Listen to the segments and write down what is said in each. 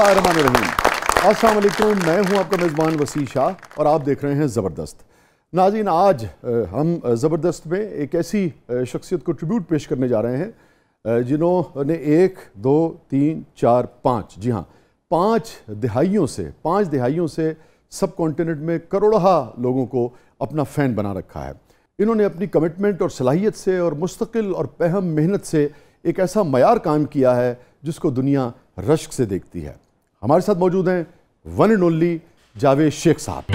बसमीम मैं हूं आपका मेज़बान वसी शाह और आप देख रहे हैं ज़बरदस्त नाजिन आज हम ज़बरदस्त में एक ऐसी शख्सियत को ट्रिब्यूट पेश करने जा रहे हैं जिन्होंने एक दो तीन चार पाँच जी हाँ पाँच दिहाइयों से पाँच दिहाइयों से सब कॉन्टीनेंट में करोड़ा लोगों को अपना फ़ैन बना रखा है इन्होंने अपनी कमिटमेंट और सलाहियत से और मुस्तकिल और पहम मेहनत से एक ऐसा मैार कायम किया है जिसको दुनिया रश्क से देखती है हमारे साथ मौजूद हैं one and only Javed Sheikh साहब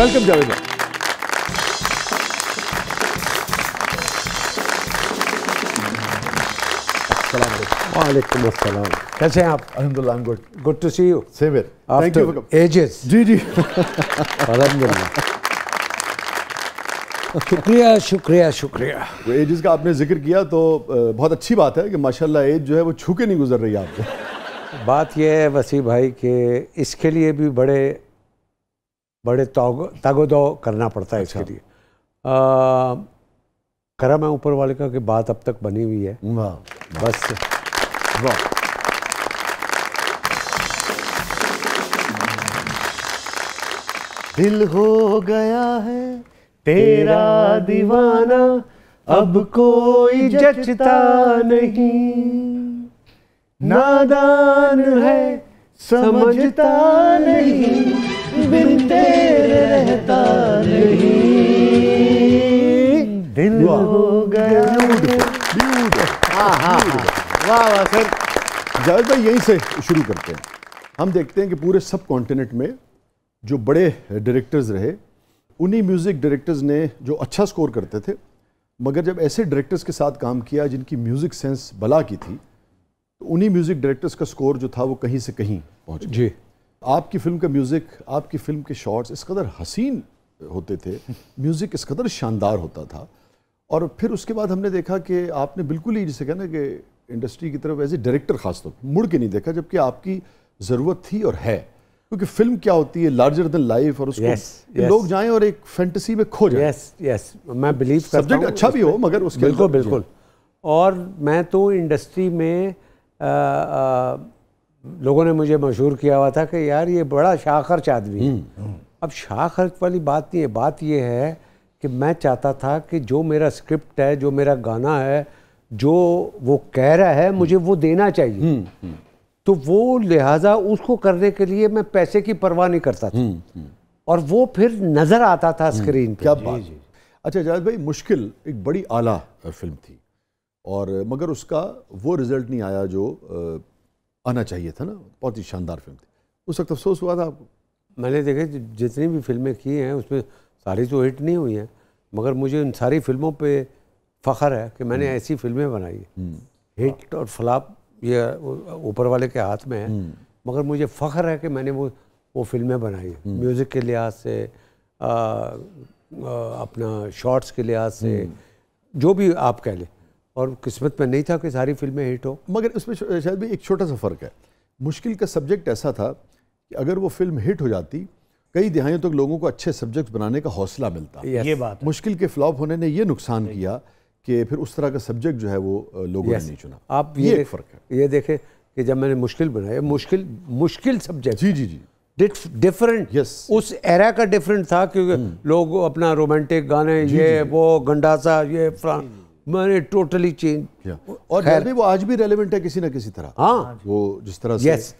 वेलकम जावेद वालेकुम अस्सलाम कैसे हैं आप अल्हम्दुलिल्लाह good good to see you same here thank you एजेस जी जी अल्हम्दुलिल्लाह शुक्रिया शुक्रिया शुक्रिया वो एजेस का आपने जिक्र किया तो बहुत अच्छी बात है कि माशाल्लाह एज जो है वो छूके नहीं गुजर रही आपको बात ये है वसी भाई कि इसके लिए भी बड़े बड़े तागोदो करना पड़ता है अच्छा। इसके लिए करम है ऊपर वाले का कि बात अब तक बनी हुई है बस Bon. दिल हो गया है तेरा दीवाना अब कोई जचता नहीं नादान है समझता नहीं बिन तेरे रहता नहीं दिल हो गया ब्यूटीफुल हाँ हाँ वाह वाह सर जावेद भाई यहीं से शुरू करते हैं हम देखते हैं कि पूरे सब कॉन्टिनेंट में जो बड़े डायरेक्टर्स रहे उन्हीं म्यूज़िक डायरेक्टर्स ने जो अच्छा स्कोर करते थे मगर जब ऐसे डायरेक्टर्स के साथ काम किया जिनकी म्यूज़िक सेंस भला की थी तो उन्हीं म्यूज़िक डायरेक्टर्स का स्कोर जो था वो कहीं से कहीं पहुँच जी आपकी फिल्म का म्यूज़िक आपकी फिल्म के शॉट्स इस कदर हसीन होते थे म्यूज़िक इस कदर शानदार होता था और फिर उसके बाद हमने देखा कि आपने बिल्कुल ही जिसे कहना कि इंडस्ट्री की तरफ एज ए डायरेक्टर खासतौर पर मुड़ के नहीं देखा जबकि आपकी ज़रूरत थी और है क्योंकि फिल्म क्या होती है लार्जर देन लाइफ और उसको yes, yes. लोग जाएं और एक फैंटेसी में खो जाएं यस yes, यस yes. मैं बिलीव करता सब्जेक्ट अच्छा भी हो मगर उसके बिल्कुल बिल्कुल और मैं तो इंडस्ट्री में आ, आ, लोगों ने मुझे मशहूर किया हुआ था कि यार ये बड़ा शाखर्च आदमी है हम्म, हम्म। अब शाखर्च वाली बात नहीं है बात ये है कि मैं चाहता था कि जो मेरा स्क्रिप्ट है जो मेरा गाना है जो वो कह रहा है मुझे वो देना चाहिए हम्म, हम्म। तो वो लिहाजा उसको करने के लिए मैं पैसे की परवाह नहीं करता था हम्म, और वो फिर नजर आता था स्क्रीन पे क्या बात जी, जी। अच्छा जावेद भाई मुश्किल एक बड़ी आला फिल्म थी और मगर उसका वो रिजल्ट नहीं आया जो आना चाहिए था ना बहुत ही शानदार फिल्म थी उस वक्त अफसोस हुआ था मैंने देखे जितनी भी फिल्में की हैं उसमें सारी तो हिट नहीं हुई हैं मगर मुझे उन सारी फिल्मों पर फ़ख्र है कि मैंने हम्म। ऐसी फिल्में बनाई हम्म। हिट और फ्लाप ये ऊपर वाले के हाथ में है हम्म। मगर मुझे फ़ख्र है कि मैंने वो वो फिल्में बनाई म्यूज़िक के लिहाज से आ, आ, अपना शॉर्ट्स के लिहाज से जो भी आप कह लें और किस्मत में नहीं था कि सारी फिल्में हिट हो मगर इसमें शायद भी एक छोटा सा फ़र्क है मुश्किल का सब्जेक्ट ऐसा था कि अगर वो फिल्म हिट हो जाती कई दिहाइयों तक तो लोगों को अच्छे सब्जेक्ट बनाने का हौसला मिलता ये बात मुश्किल के फ्लॉप होने ने ये नुकसान किया कि फिर उस तरह का सब्जेक्ट जो है वो लोगों ने नहीं चुना आप ये, एक फ़र्क है ये देखें कि जब मैंने मुश्किल बनाया मुश्किल मुश्किल सब्जेक्ट जी जी जी डिफरेंट yes. उस एरा का डिफरेंट था क्योंकि हम्म। लोग अपना रोमांटिक गाने जी, ये जी, वो गंडासा ये मैंने टोटली चेंज और भी वो आज भी रेलिवेंट है किसी ना किसी तरह हाँ वो जिस तरह से yes.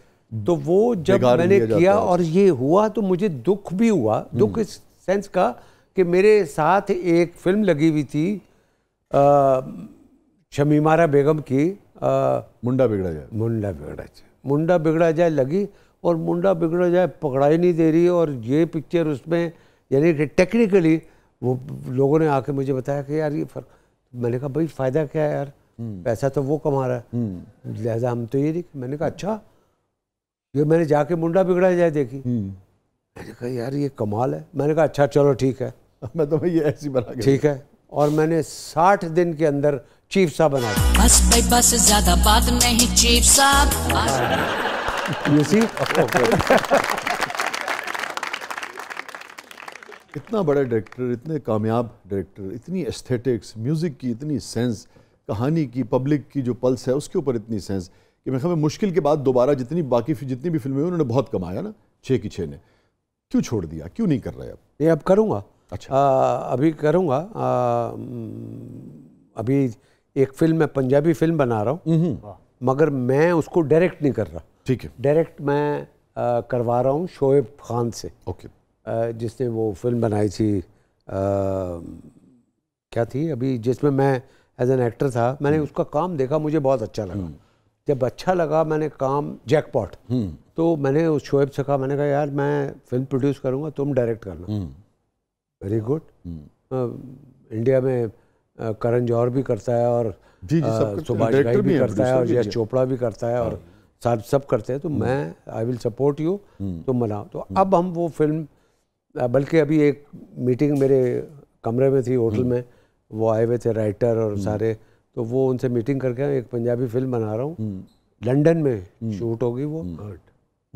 तो वो जब मैंने किया और ये हुआ तो मुझे दुख भी हुआ दुख हम्म। इस सेंस का कि मेरे साथ एक फिल्म लगी हुई थी शमीमारा बेगम की आ, मुंडा बिगड़ा जाए मुंडा बिगड़ा जाए मुंडा बिगड़ा जाए लगी और मुंडा बिगड़ा जाए पकड़ाई नहीं दे रही और ये पिक्चर उसमें यानी कि टेक्निकली वो लोगों ने आके मुझे बताया कि यार ये फर्क मैंने कहा भाई फ़ायदा क्या है यार हम्म। पैसा तो वो कमा रहा है हम्म। लिहाजा हम तो ये नहीं मैंने कहा अच्छा ये मैंने जाके मुंडा बिगड़ा जाए देखी हम्म। मैंने कहा यार ये कमाल है मैंने कहा अच्छा चलो ठीक है मैं तो ये ऐसी बना ठीक है और मैंने 60 दिन के अंदर चीफ साहब बना दिया बस भाई बस ज्यादा बात नहीं चीफ साहब यू सी इतना बड़ा डायरेक्टर इतने कामयाब डायरेक्टर इतनी एस्थेटिक्स म्यूज़िक की इतनी सेंस कहानी की पब्लिक की जो पल्स है उसके ऊपर इतनी सेंस कि मैं खबर मुश्किल के बाद दोबारा जितनी बाकी जितनी भी फिल्में उन्होंने बहुत कमाया ना छः की छः ने क्यों छोड़ दिया क्यों नहीं कर रहे अब ये अब करूँगा अच्छा आ, अभी करूँगा अभी एक फिल्म मैं पंजाबी फिल्म बना रहा हूँ हम्म। मगर मैं उसको डायरेक्ट नहीं कर रहा ठीक है डायरेक्ट मैं आ, करवा रहा हूँ शोएब खान से ओके आ, जिसने वो फिल्म बनाई थी आ, क्या थी अभी जिसमें मैं एज एन एक्टर था मैंने हम्म। उसका काम देखा मुझे बहुत अच्छा लगा हम्म। जब अच्छा लगा मैंने काम जैकपॉट तो मैंने उस शोएब से कहा मैंने कहा यार मैं फिल्म प्रोड्यूस करूँगा तुम डायरेक्ट करना वेरी गुड इंडिया में uh, करण जौहर भी करता है और जी जी uh, सुभाष भाई भी करता है और यश चोपड़ा भी करता है और हाँ। साथ सब करते हैं तो hmm. मैं आई विल सपोर्ट यू तो मनाओ तो hmm. अब हम वो फिल्म uh, बल्कि अभी एक मीटिंग मेरे कमरे में थी होटल hmm. में वो आए हुए थे राइटर और सारे तो वो उनसे मीटिंग करके एक पंजाबी फिल्म बना रहा हूँ लंडन में शूट होगी वो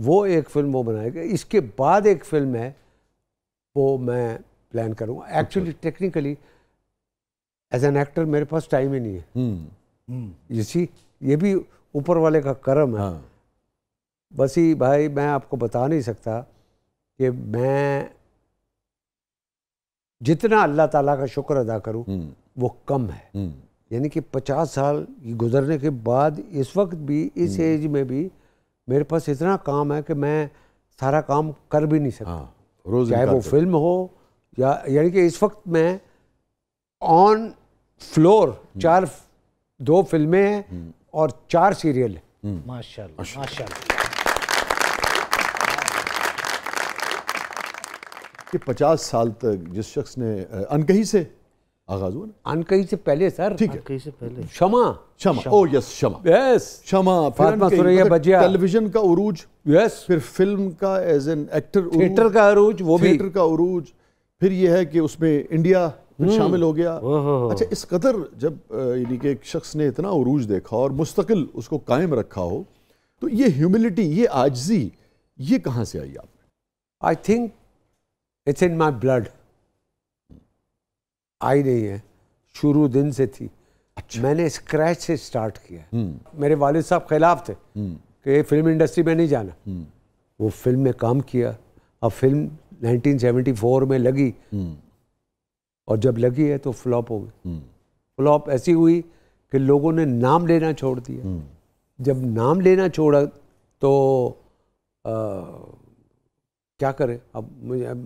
वो एक फिल्म वो बनाएगा इसके बाद एक फिल्म है वो मैं प्लान करूँगा actually technically as an actor मेरे पास टाइम ही नहीं है इसी hmm. hmm. ये भी ऊपर वाले का कर्म है हाँ। बस ही भाई मैं आपको बता नहीं सकता कि मैं जितना अल्लाह ताला का शुक्र अदा करूं hmm. वो कम है यानी कि पचास साल गुजरने के बाद इस वक्त भी इस एज में भी मेरे पास इतना काम है कि मैं सारा काम कर भी नहीं सकता हाँ, चाहे वो फिल्म हो या यानी कि इस वक्त मैं ऑन फ्लोर चार हम्म। दो फिल्में हैं हम्म। और चार सीरियल हैं हम्म। माशाल्लाह माशाल्लाह कि पचास साल तक जिस शख्स ने अनकही से आगाज हुआ ना अनकही से पहले सर ठीक है से पहले क्षमा क्षमा ओ यस क्षमा यस क्षमा टेलीविजन का उरूज यस फिर फिल्म का एज एन एक्टर थिएटर का अरूज वो भी थिएटर का उरूज फिर ये है कि उसमें इंडिया हम्म। शामिल हो गया अच्छा इस कदर जब यानी कि एक शख्स ने इतना उरूज देखा और मुस्तकिल उसको कायम रखा हो तो ये ह्यूमिलिटी ये आजजी ये कहाँ से आई आपने I think it's in my blood आई नहीं है शुरू दिन से थी अच्छा। मैंने स्क्रैच से स्टार्ट किया हम्म। मेरे वाल साहब खिलाफ थे हम्म। कि फिल्म इंडस्ट्री में नहीं जाना वो फिल्म में काम किया अब फिल्म 1974 में लगी हम्म। और जब लगी है तो फ्लॉप हो गई हम्म। फ्लॉप ऐसी हुई कि लोगों ने नाम लेना छोड़ दिया हम्म। जब नाम लेना छोड़ा तो आ, क्या करें अब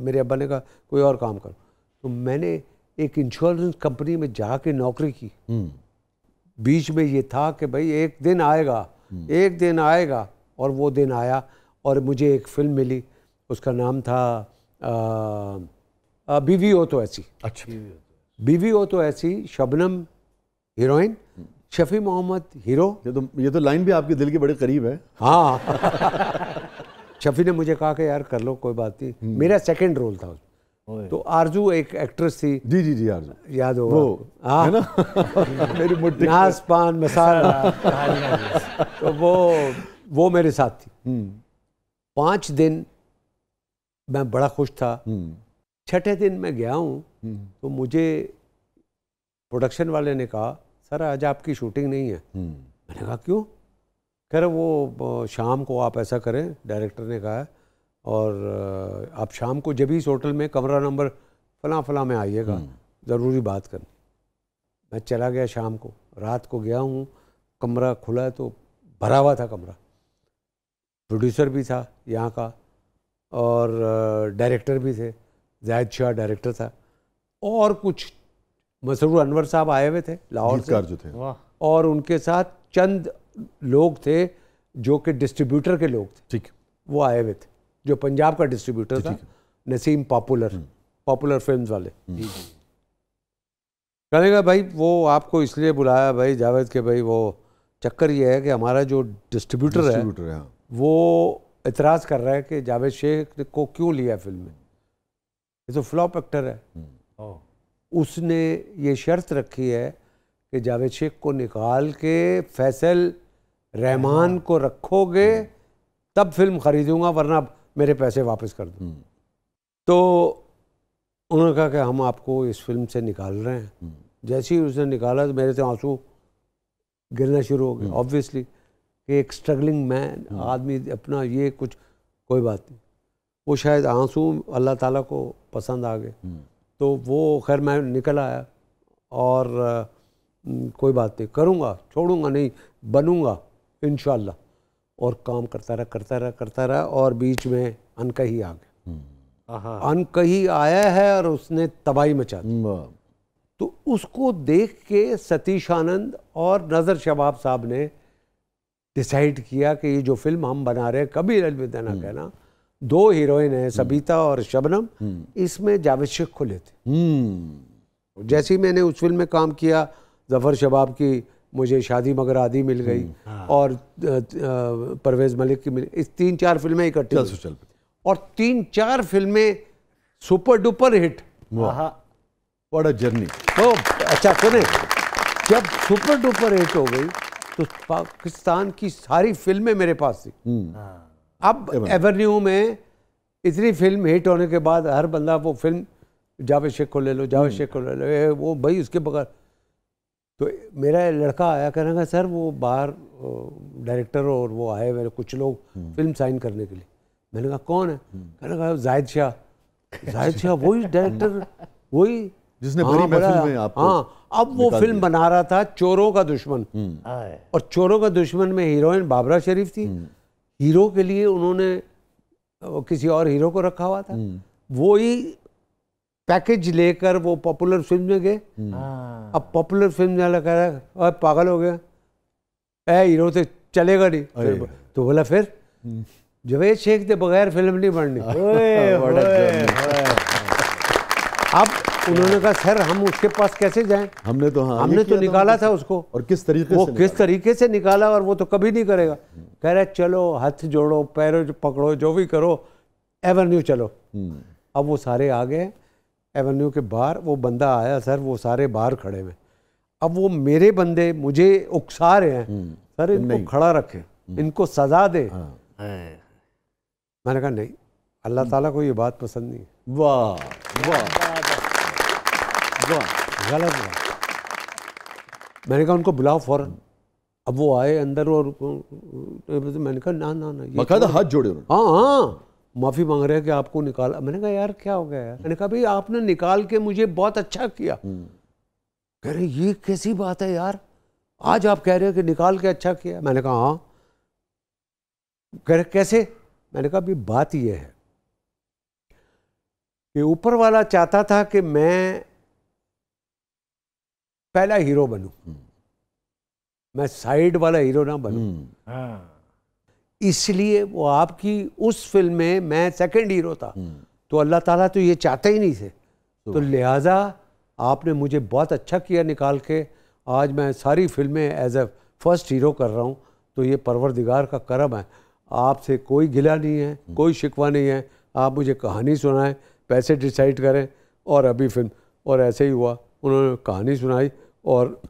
मेरे अब्बा ने कहा कोई और काम करो तो मैंने एक इंश्योरेंस कंपनी में जा के नौकरी की बीच में ये था कि भाई एक दिन आएगा एक दिन आएगा और वो दिन आया और मुझे एक फिल्म मिली उसका नाम था बीवी हो तो ऐसी अच्छा बीवी हो तो ऐसी शबनम हीरोइन शफी मोहम्मद हीरो ये तो ये तो लाइन भी आपके दिल के बड़े करीब है हाँ शफी ने मुझे कहा कि यार कर लो कोई बात नहीं हम्म। मेरा सेकंड रोल था उसमें तो आरजू एक एक्ट्रेस थी जी जी जी आरजू याद होगा वो हाँ। ना मेरी मुट्ठी नास पान मसाला तो वो वो मेरे साथ थी हम्म। पांच दिन मैं बड़ा खुश था हम्म। छठे दिन मैं गया हूँ हम्म। तो मुझे प्रोडक्शन वाले ने कहा सर आज आपकी शूटिंग नहीं है हम्म। मैंने कहा क्यों कह रहे वो शाम को आप ऐसा करें डायरेक्टर ने कहा और आप शाम को जब इस होटल में कमरा नंबर फला फला में आइएगा ज़रूरी बात करनी मैं चला गया शाम को रात को गया हूँ कमरा खुला है तो भरा हुआ था कमरा प्रोड्यूसर भी था यहाँ का और डायरेक्टर भी थे जायद शाह डायरेक्टर था और कुछ मसरूर अनवर साहब आए हुए थे लाहौर से जो थे और उनके साथ चंद लोग थे जो कि डिस्ट्रीब्यूटर के लोग थे ठीक वो आए हुए थे जो पंजाब का डिस्ट्रीब्यूटर था नसीम पॉपुलर हम्म। पॉपुलर फिल्म वाले हम्म। कहने का भाई वो आपको इसलिए बुलाया भाई जावेद के भाई वो चक्कर ये है कि हमारा जो डिस्ट्रीब्यूटर है, है हाँ। वो इतराज़ कर रहा है कि जावेद शेख को क्यों लिया फिल्म में ये तो फ्लॉप एक्टर है हम्म। उसने ये शर्त रखी है कि जावेद शेख को निकाल के फैसल रहमान को रखोगे हम्म। तब फिल्म ख़रीदूंगा वरना मेरे पैसे वापस कर दूँ हम्म। तो उन्होंने कहा कि हम आपको इस फिल्म से निकाल रहे हैं जैसे ही उसने निकाला तो मेरे से तो आंसू गिरना शुरू हो गए ऑब्वियसली कि एक स्ट्रगलिंग मैन हाँ। आदमी अपना ये कुछ कोई बात नहीं वो शायद आंसू अल्लाह ताला को पसंद आ गए हम्म। तो वो खैर मैं निकल आया और कोई बात नहीं करूँगा छोड़ूंगा नहीं बनूँगा इन और काम करता रहा करता रहा करता रहा और बीच में अनकही आ गया हम्म। अनकही आया है और उसने तबाही मचा दी तो उसको देख के सतीश आनंद और नज़र शबाब साहब ने डिसाइड किया कि ये जो फिल्म हम बना रहे हैं कभी अलविदा ना हम्म। कहना दो हीरोइन है सबीता और शबनम हम्म। इसमें जावेद शेख खुले थे हम्म। जैसे ही मैंने उस फिल्म में काम किया जफर शबाब की मुझे शादी मगर आदि मिल गई हाँ। और परवेज मलिक की मिल इस तीन चार फिल्में इकट्ठी चल चल और तीन चार फिल्में सुपर डुपर हिट बड़ा जर्नी तो अच्छा सुने जब सुपर डुपर हिट हो गई तो पाकिस्तान की सारी फिल्में मेरे पास थी हम्म। हाँ। अब एवरन्यू में इतनी फिल्म हिट होने के बाद हर बंदा वो फिल्म जावेद शेख को ले लो जावेद हम्म। शेख को ले लो वो भाई उसके बगैर तो मेरा लड़का आया करेगा सर वो बाहर डायरेक्टर और वो आए मेरे कुछ लोग फिल्म हम्म। साइन करने के लिए मैंने कहा कौन है कह रहा जाहिद शाह जाहिद शाह वही डायरेक्टर वही जिसने हाँ, भरी महफिल में आपको हाँ अब वो फिल्म बना रहा था चोरों का दुश्मन हम्म। और चोरों का दुश्मन में हीरोइन बाबरा शरीफ थी हम्म। हीरो के लिए उन्होंने किसी और हीरो को रखा हुआ था हम्म। वो ही पैकेज लेकर वो पॉपुलर फिल्म में गए हाँ। अब पॉपुलर फिल्म वाला कह रहा है पागल हो गया ए हीरो से तो चलेगा नहीं तो बोला फिर जवेद शेख के बगैर फिल्म नहीं बननी अब उन्होंने कहा सर हम उसके पास कैसे जाएं हमने तो हाँ हमने तो निकाला था उसको और किस तरीके वो से किस तरीके से निकाला और वो तो कभी नहीं करेगा कह रहे चलो हाथ जोड़ो पैरों पकड़ो जो भी करो एवेन्यू चलो हम्म। अब वो सारे आ गए एवेन्यू के बाहर वो बंदा आया सर वो सारे बाहर खड़े हुए अब वो मेरे बंदे मुझे उकसा रहे हैं हम्म। सर इनको खड़ा रखे हम्म। इनको सजा दे हाँ। मैंने कहा नहीं अल्लाह ताला को ये बात पसंद नहीं वाह वाह हुआ गलत हुआ मैंने कहा उनको बुलाओ फ़ौरन अब वो आए अंदर और तो मैंने कहा ना ना ना ये तो तो हाथ जोड़े हाँ हाँ माफ़ी मांग रहे हैं कि आपको निकाल मैंने कहा यार क्या हो गया यार मैंने कहा भाई आपने निकाल के मुझे बहुत अच्छा किया हम्म। कह रहे ये कैसी बात है यार आज आप कह रहे हो कि निकाल के अच्छा किया मैंने कहा हाँ कह रहे कैसे मैंने कहा भाई बात यह है कि ऊपर वाला चाहता था कि मैं पहला हीरो बनू हम्म। मैं साइड वाला हीरो ना बनू हम्म। हाँ। इसलिए वो आपकी उस फिल्म में मैं सेकंड हीरो था हम्म। तो अल्लाह ताला तो ये चाहते ही नहीं थे तो, तो लिहाजा आपने मुझे बहुत अच्छा किया निकाल के आज मैं सारी फिल्में एज ए फर्स्ट हीरो कर रहा हूँ तो ये परवरदिगार का करम है आपसे कोई गिला नहीं है कोई शिकवा नहीं है आप मुझे कहानी सुनाएं पैसे डिसाइड करें और अभी फिल्म और ऐसे ही हुआ उन्होंने कहानी सुनाई और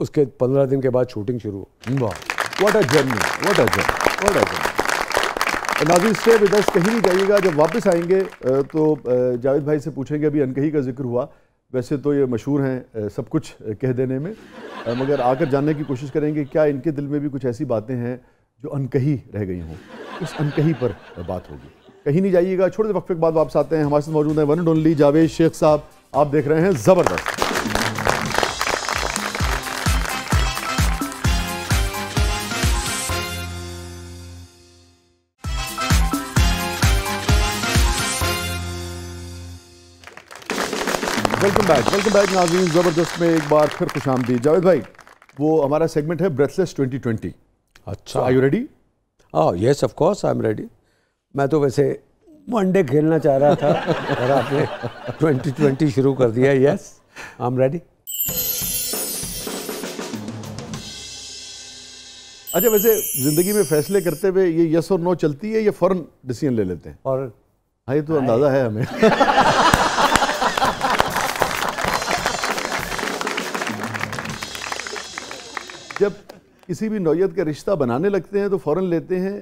उसके पंद्रह दिन के बाद शूटिंग शुरू वाह journey what a journey what a journey नाजिर स्टे विद अस कहीं नहीं जाइएगा जब वापस आएंगे तो जावेद भाई से पूछेंगे अभी अनकही का जिक्र हुआ वैसे तो ये मशहूर हैं सब कुछ कह देने में मगर आकर जानने की कोशिश करेंगे क्या इनके दिल में भी कुछ ऐसी बातें हैं जो अनकही रह गई हों उस अनकही पर बात होगी कहीं नहीं जाइएगा छोटे वक्त के बाद वापस आते हैं हमारे साथ मौजूद हैं one and only Javed Sheikh साहब आप देख रहे हैं ज़बरदस्त बैक वेलकम बैक नाजीन ज़बरदस्त में एक बार फिर खुश आमदी जावेद भाई वो हमारा सेगमेंट है ब्रेथलेस 2020 अच्छा I you ready oh yes of course I am ready मैं तो वैसे वनडे खेलना चाह रहा था और आपने 2020 शुरू कर दिया यस आई एम रेडी अच्छा वैसे ज़िंदगी में फैसले करते हुए ये यस और नो चलती है या फ़ौरन डिसीजन ले लेते हैं और हाँ ये तो अंदाज़ा है हमें किसी भी नौीयत का रिश्ता बनाने लगते हैं तो फ़ौर लेते हैं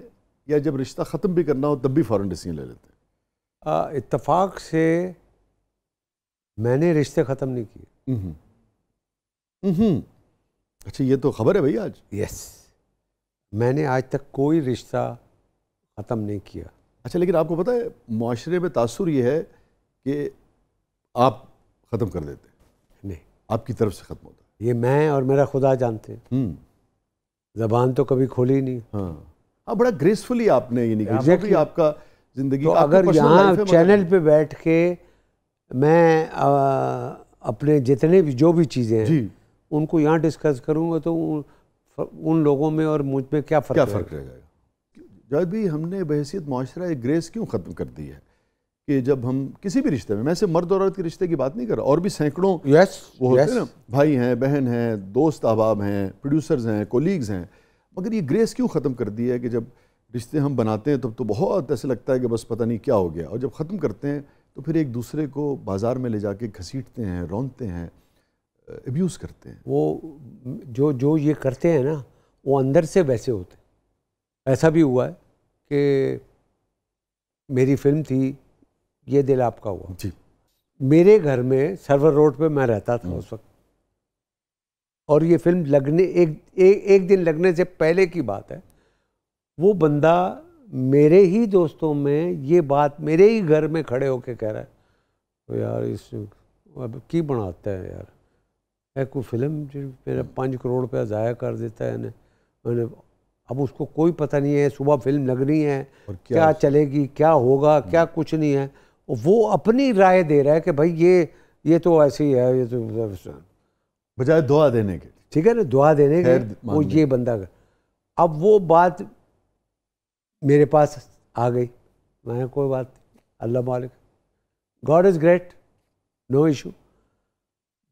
या जब रिश्ता ख़त्म भी करना हो तब भी फ़ौर डिसीजन ले लेते हैं इतफाक़ से मैंने रिश्ते ख़त्म नहीं किए हम्म, हम्म, हम्म। अच्छा ये तो ख़बर है भैया आज यस मैंने आज तक कोई रिश्ता ख़त्म नहीं किया अच्छा लेकिन आपको पता है माशरे में तासर ये है कि आप ख़त्म कर देते हैं नहीं आपकी तरफ से ख़त्म होता ये मैं और मेरा खुदा जानते हैं जबान तो कभी खोली नहीं हाँ अब हाँ, बड़ा ग्रेसफुली आपने ये निकली exactly. आपका जिंदगी तो अगर यहाँ चैनल पे बैठ के मैं आ, अपने जितने भी जो भी चीज़ें हैं उनको यहाँ डिस्कस करूँगा तो उन, उन लोगों में और मुझ में क्या फर्क क्या फर्क रहेगा जब भी हमने बहसीत माशरा एक ग्रेस क्यों ख़त्म कर दी है कि जब हम किसी भी रिश्ते में मैं सिर्फ मर्द और औरत के रिश्ते की बात नहीं कर रहा और भी सैकड़ों yes, वो होते yes. हैं ना भाई हैं बहन हैं दोस्त अहबाब हैं प्रोड्यूसर्स हैं कोलीग्स हैं मगर ये ग्रेस क्यों ख़त्म कर दी है कि जब रिश्ते हम बनाते हैं तब तो बहुत ऐसे लगता है कि बस पता नहीं क्या हो गया और जब ख़त्म करते हैं तो फिर एक दूसरे को बाज़ार में ले जाके घसीटते हैं रौनते हैं एब्यूज़ करते हैं वो जो जो ये करते हैं ना वो अंदर से वैसे होते ऐसा भी हुआ है कि मेरी फिल्म थी ये दिल आपका हुआ जी मेरे घर में सर्वर रोड पे मैं रहता था हम्म। उस वक्त और ये फिल्म लगने एक ए, एक दिन लगने से पहले की बात है वो बंदा मेरे ही दोस्तों में ये बात मेरे ही घर में खड़े होके कह रहा है तो यार इस अब की बनाता है यार है कोई फिल्म जो मेरा पाँच करोड़ रुपया ज़ाया कर देता है मैंने अब उसको कोई पता नहीं है सुबह फिल्म लगनी है क्या, क्या चलेगी क्या होगा क्या हम्म। कुछ नहीं है वो अपनी राय दे रहा है कि भाई ये ये तो ऐसे ही है ये तो बजाय दुआ देने के ठीक है ना दुआ देने के वो ये बंदा का अब वो बात मेरे पास आ गई मैं कोई बात नहीं अल्लाह मालिक God is great no issue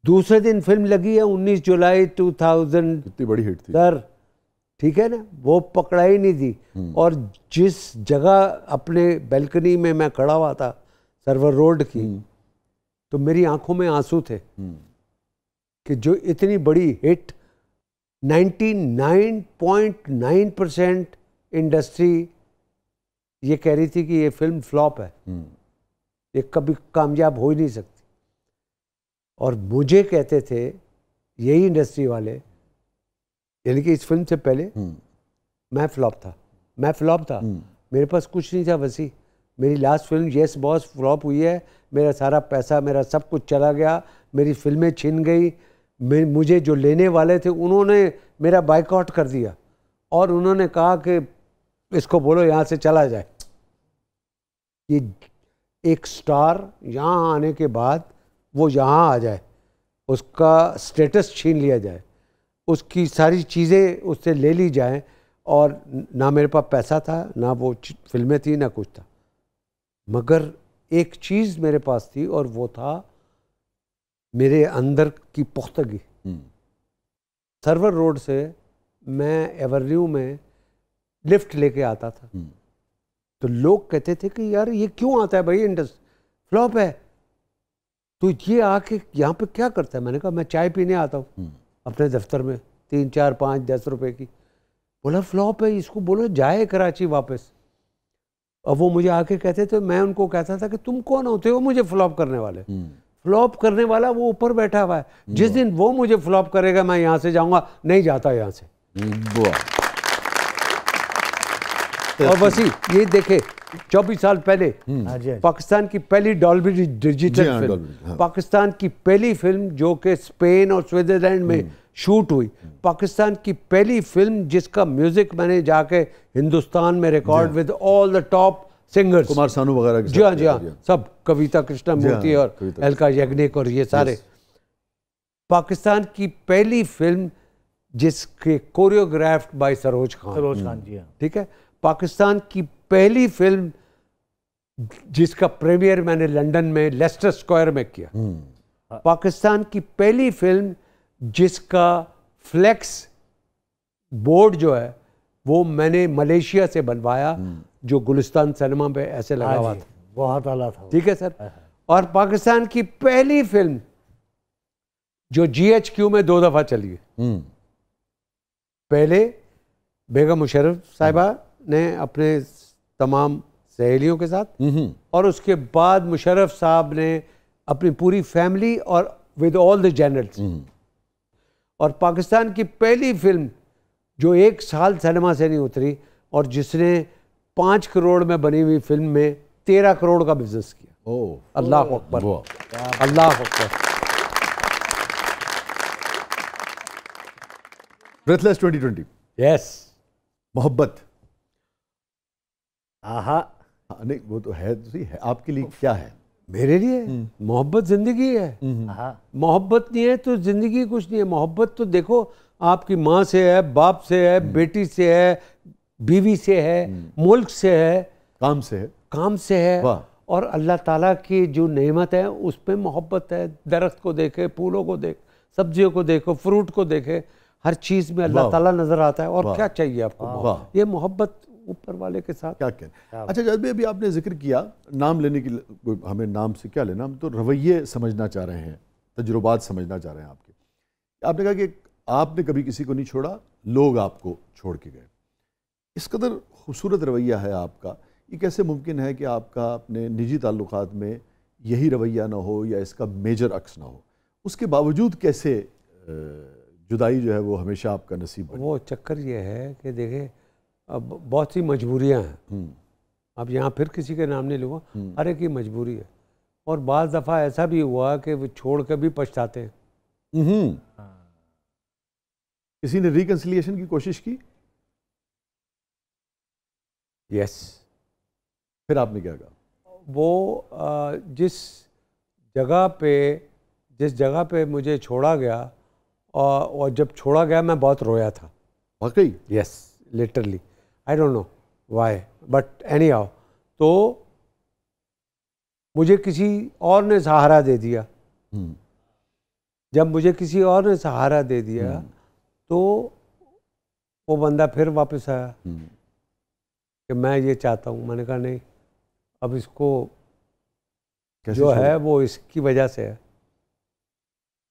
दूसरे दिन फिल्म लगी है 19 जुलाई 2000 इतनी बड़ी हिट थी सर ठीक है ना वो पकड़ाई नहीं थी हम्म। और जिस जगह अपने बेल्कनी में मैं खड़ा हुआ था सर्वर रोड की हम्म। तो मेरी आंखों में आंसू थे हम्म। कि जो इतनी बड़ी हिट 99.9 परसेंट इंडस्ट्री ये कह रही थी कि ये फिल्म फ्लॉप है हम्म। ये कभी कामयाब हो ही नहीं सकती और मुझे कहते थे यही इंडस्ट्री वाले यानी कि इस फिल्म से पहले मैं फ्लॉप था मैं फ्लॉप था मेरे पास कुछ नहीं था वसी मेरी last film yes boss flop हुई है मेरा सारा पैसा मेरा सब कुछ चला गया मेरी फिल्में छिन गई मुझे जो लेने वाले थे उन्होंने मेरा बाइकआउट कर दिया और उन्होंने कहा कि इसको बोलो यहाँ से चला जाए ये एक स्टार यहाँ आने के बाद वो यहाँ आ जाए उसका स्टेटस छीन लिया जाए उसकी सारी चीज़ें उससे ले ली जाए और ना मेरे पास पैसा था ना वो फिल्में थी ना कुछ था मगर एक चीज़ मेरे पास थी और वो था मेरे अंदर की पुख्तगी हम्म। सर्वर रोड से मैं एवरन्यू में लिफ्ट लेके आता था हम्म। तो लोग कहते थे कि यार ये क्यों आता है भाई इंडस फ्लॉप है तो ये आके यहाँ पे क्या करता है मैंने कहा मैं चाय पीने आता हूँ हम्म। अपने दफ्तर में तीन चार पाँच दस रुपए की बोला फ्लॉप है इसको बोलो जाए कराची वापस और वो मुझे आके कहते थे मैं उनको कहता था कि तुम कौन होते हो मुझे फ्लॉप करने वाले फ्लॉप हम्म। करने वाला वो ऊपर बैठा हुआ है जिस दिन वो मुझे फ्लॉप करेगा मैं यहाँ से जाऊँगा नहीं जाता यहाँ से और वसी ये देखे चौबीस साल पहले हाँ हाँ पाकिस्तान की पहली डॉल्बी डिजिटल हाँ, फिल्म पाकिस्तान की पहली फिल्म जो कि स्पेन और स्विट्जरलैंड में हम्म। शूट हुई हम्म। पाकिस्तान की पहली फिल्म जिसका म्यूजिक मैंने जाके हिंदुस्तान में record with all the top singers Kumar Sanu वगैरह जी हाँ जी हाँ सब कविता कृष्णा मूर्ति और अलका यज्ञिक और ये सारे पाकिस्तान की पहली फिल्म जिसके कोरियोग्राफ्ट बाय सरोज खान सरोज खान जी ठीक है पाकिस्तान की पहली फिल्म जिसका प्रीमियर मैंने लंदन में लेस्टर स्क्वायर में किया हम्म। पाकिस्तान की पहली फिल्म जिसका फ्लेक्स बोर्ड जो है वो मैंने मलेशिया से बनवाया हम्म। जो गुलिस्तान सिनेमा पे ऐसे लगा हाँ हुआ था बहुत आला था ठीक है सर हाँ, हाँ। और पाकिस्तान की पहली फिल्म जो जीएचक्यू में दो दफ़ा चली हम्म। पहले बेगम मुशरफ साहिबा ने अपने तमाम सहेलियों के साथ हम्म, हम्म। और उसके बाद मुशर्रफ साहब ने अपनी पूरी फैमिली और विद ऑल द जनरल्स और पाकिस्तान की पहली फिल्म जो एक साल सिनेमा से नहीं उतरी और जिसने पाँच करोड़ में बनी हुई फिल्म में तेरह करोड़ का बिजनेस किया ओ अल्लाह अकबर अल्लाह अकबर ब्रेथलेस 2020 यस मोहब्बत आहा हाँ, नहीं वो तो है तो सही है आपके लिए क्या है मेरे लिए हम्म। मोहब्बत जिंदगी है हम्म। मोहब्बत नहीं है तो जिंदगी कुछ नहीं है मोहब्बत तो देखो आपकी माँ से है बाप से है हम्म। बेटी से है बीवी से है मुल्क से है काम से है काम से है और अल्लाह ताला की जो नेमत है उस पर मोहब्बत है दरख्त को देखे फूलों को देख सब्जियों को देखो फ्रूट को देखे हर चीज़ में अल्लाह ताला नज़र आता है और क्या चाहिए आपको ये मोहब्बत ऊपर वाले के साथ क्या कहें अच्छा जब अभी आपने जिक्र किया नाम लेने की हमें नाम से क्या लेना हम तो रवैये समझना चाह रहे हैं तजुर्बात समझना चाह रहे हैं आपके आपने कहा कि आपने कभी किसी को नहीं छोड़ा लोग आपको छोड़ के गए इस कदर खूबसूरत रवैया है आपका ये कैसे मुमकिन है कि आपका अपने निजी ताल्लुक में यही रवैया ना हो या इसका मेजर अक्स ना हो उसके बावजूद कैसे जुदाई जो है वो हमेशा आपका नसीब वो चक्कर ये है कि देखें अब बहुत सी मजबूरियाँ हैं अब हम्म। यहाँ फिर किसी के नाम नहीं लूँगा हम्म। हर एक की मजबूरी है और बाज़ दफ़ा ऐसा भी हुआ कि वो छोड़ कर भी पछताते हैं हम्म। हाँ। किसी ने रिकन्सिलियेशन की कोशिश की यस yes. फिर आपने क्या कहा वो आ, जिस जगह पे जिस जगह पे मुझे छोड़ा गया और, और जब छोड़ा गया मैं बहुत रोया था वाकई yes literally I don't know why but anyhow तो मुझे किसी और ने सहारा दे दिया हम्म। जब मुझे किसी और ने सहारा दे दिया हम्म। तो वो बंदा फिर वापस आया हम्म। कि मैं ये चाहता हूँ मैंने कहा नहीं अब इसको जो है वो इसकी वजह से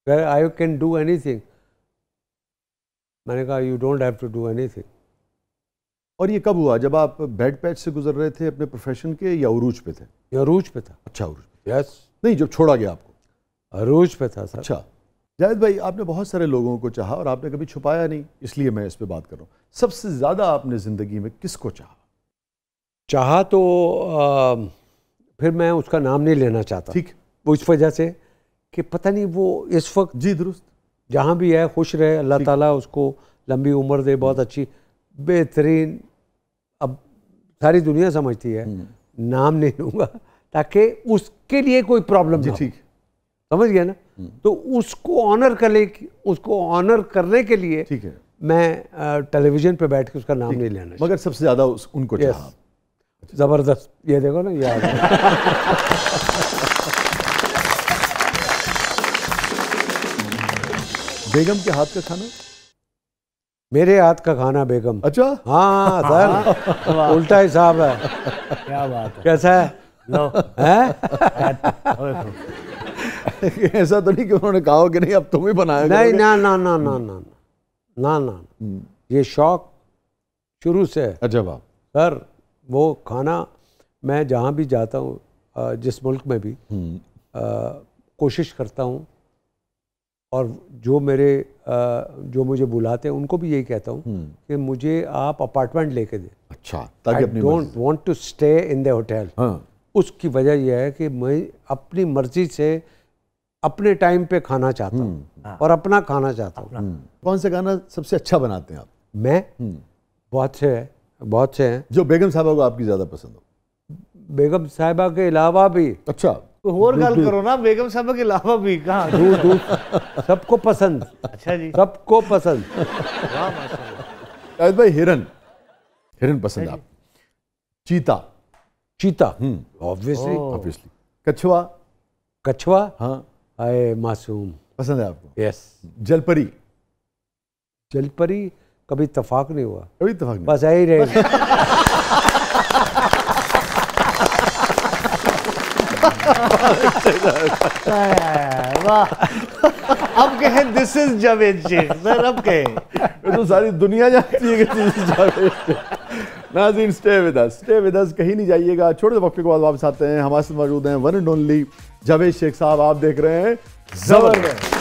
है I can do anything मैंने कहा you don't have to do anything और ये कब हुआ जब आप बैड पैच से गुजर रहे थे अपने प्रोफेशन के या अरूज पे थे या अरूज पे था अच्छा अरूज यस नहीं जब छोड़ा गया आपको अरूज पे था सर अच्छा जाहिद भाई आपने बहुत सारे लोगों को चाहा और आपने कभी छुपाया नहीं इसलिए मैं इस पर बात कर रहा हूँ सबसे ज़्यादा आपने ज़िंदगी में किसको चाहा चाहा तो आ, फिर मैं उसका नाम नहीं लेना चाहता ठीक वो इस वजह से कि पता नहीं वो इस वक्त जी दुरुस्त जहाँ भी है खुश रहे अल्लाह ताला उसको लंबी उम्र दे बहुत अच्छी बेहतरीन अब सारी दुनिया समझती है हम्म। नाम नहीं लूंगा ताकि उसके लिए कोई प्रॉब्लम नहीं ठीक समझ गया ना हम्म। तो उसको ऑनर करने उसको ऑनर करने के लिए ठीक है मैं टेलीविजन पे बैठ के उसका नाम नहीं लेना मगर सबसे ज़्यादा उनको चाहा अच्छा। ज़बरदस्त ये देखो ना याद बेगम के हाथ का खाना मेरे हाथ का खाना बेगम अच्छा हाँ सर उल्टा हिसाब है क्या बात है कैसा है ऐसा तो नहीं कि उन्होंने कहा हो कि नहीं अब तुम ही बनाया नहीं ना ना ना ना ना ना ना हम्म। ये शौक शुरू से है अच्छा बाप सर वो खाना मैं जहाँ भी जाता हूँ जिस मुल्क में भी हम्म। कोशिश करता हूँ और जो मेरे जो मुझे बुलाते हैं उनको भी यही कहता हूँ हम्म। कि मुझे आप अपार्टमेंट लेके दें अच्छा ताकि don't want to stay in the hotel उसकी वजह यह है कि मैं अपनी मर्जी से अपने टाइम पे खाना चाहता हूँ हम्म। हाँ। और अपना खाना चाहता हूँ हम्म। कौन सा गाना सबसे अच्छा बनाते हैं आप मैं बहुत से है बहुत से हैं जो बेगम साहबा को आपकी ज़्यादा पसंद हो बेगम साहिबा के अलावा भी अच्छा और तो गल करो ना बेगम साहब के अलावा भी कहाँ दूध दूध सबको पसंद अच्छा जी सबको पसंद वाह भाई हिरन हिरन अच्छा पसंद आप चीता चीता ऑब्वियसली हम्म, ऑब्वियसली कछुआ कछुआ हाँ आए मासूम पसंद है आपको यस जलपरी जलपरी कभी तफाक नहीं हुआ कभी नहीं बस यही रहेगा अब कहें this is Javed Sheikh sir अब कहें तो सारी दुनिया जानती है कि दिस इज जावेद शेख नाजीन stay with us stay with us कहीं नहीं जाइएगा छोटे वक्त के बाद वापस आते हैं हमारे साथ मौजूद हैं one and only Javed Sheikh साहब आप देख रहे हैं जबरदस्त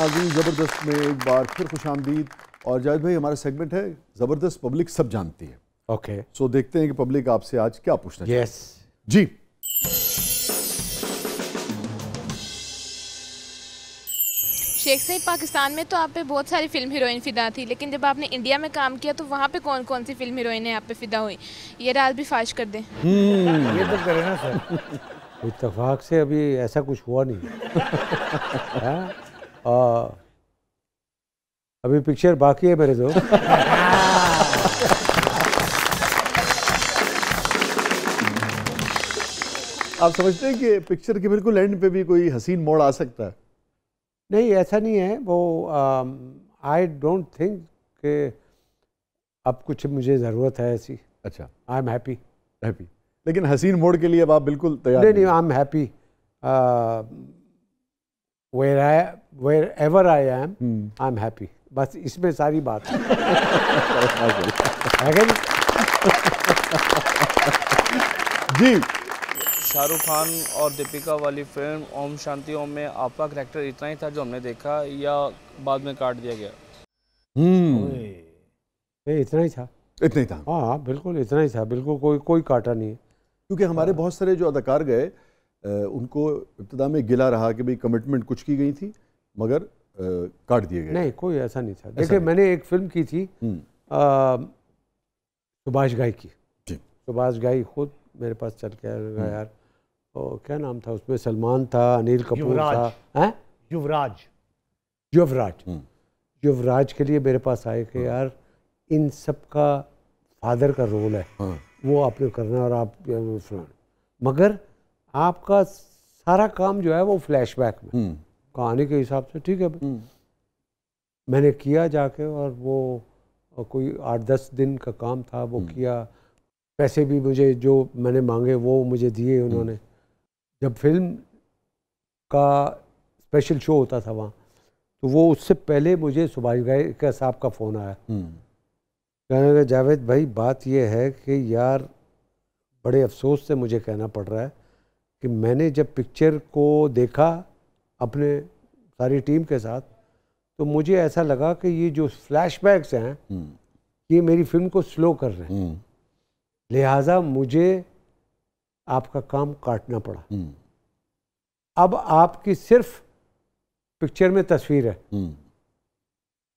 नाजी ज़बरदस्त में एक बार फिर खुश आमदीद और जायद भाई हमारा सेगमेंट है ज़बरदस्त पब्लिक सब जानती है ओके okay. सो so, देखते हैं कि पब्लिक आपसे आज क्या पूछना है यस जी शेख सही पाकिस्तान में तो आप पे बहुत सारी फिल्म हीरोइन फ़िदा थी लेकिन जब आपने इंडिया में काम किया तो वहाँ पे कौन कौन सी फिल्म हीरोइन है आप पे फ़िदा हुई ये राज भी फाश कर दें hmm. ये तो करें ना सर इतफाक से अभी ऐसा कुछ हुआ नहीं हाँ? अभी पिक्चर बाकी है मेरे तो आप समझते हैं कि पिक्चर के बिल्कुल एंड पे भी कोई हसीन मोड़ आ सकता है नहीं ऐसा नहीं है वो आई डोंट थिंक कि अब कुछ मुझे ज़रूरत है ऐसी अच्छा आई एम हैप्पी हैप्पी लेकिन हसीन मोड़ के लिए अब आप बिल्कुल तैयार नहीं नहीं I am happy where I wherever I am I am happy बस इसमें सारी बात है जी शाहरुख खान और दीपिका वाली फिल्म ओम शांति ओम में आपका करेक्टर इतना ही था जो हमने देखा या बाद में काट दिया गया हम्म इतना ही था इतना ही था हाँ, हाँ बिल्कुल इतना ही था बिल्कुल कोई कोई काटा नहीं है क्योंकि हमारे हाँ। बहुत सारे जो अदाकार गए उनको इब्तदा में गिला रहा कि भाई कमिटमेंट कुछ की गई थी मगर काट दिए गए नहीं कोई ऐसा नहीं था देखिए मैंने एक फिल्म की थी हम्म। सुभाष गाई की सुभाष गाई खुद मेरे पास चल के हम्म। यार ओ, क्या नाम था उसमें सलमान था अनिल कपूर था हैं युवराज युवराज हम्म। युवराज के लिए मेरे पास आए कि हाँ। यार इन सब का फादर का रोल है हाँ। वो आपने करना और आप मगर आपका सारा काम जो है वो फ्लैशबैक में हम्म। कहानी के हिसाब से ठीक है हम्म। मैंने किया जाके और वो कोई आठ दस दिन का काम था वो हम्म। किया पैसे भी मुझे जो मैंने मांगे वो मुझे दिए उन्होंने जब फिल्म का स्पेशल शो होता था वहाँ तो वो उससे पहले मुझे सुभाष का साहब का फ़ोन आया कहने लगे जावेद भाई बात यह है कि यार बड़े अफसोस से मुझे कहना पड़ रहा है कि मैंने जब पिक्चर को देखा अपने सारी टीम के साथ तो मुझे ऐसा लगा कि ये जो फ्लैशबैक्स हैं हम्म। ये मेरी फिल्म को स्लो कर रहे हैं हम्म। लिहाजा मुझे आपका काम काटना पड़ा हम्म। अब आपकी सिर्फ पिक्चर में तस्वीर है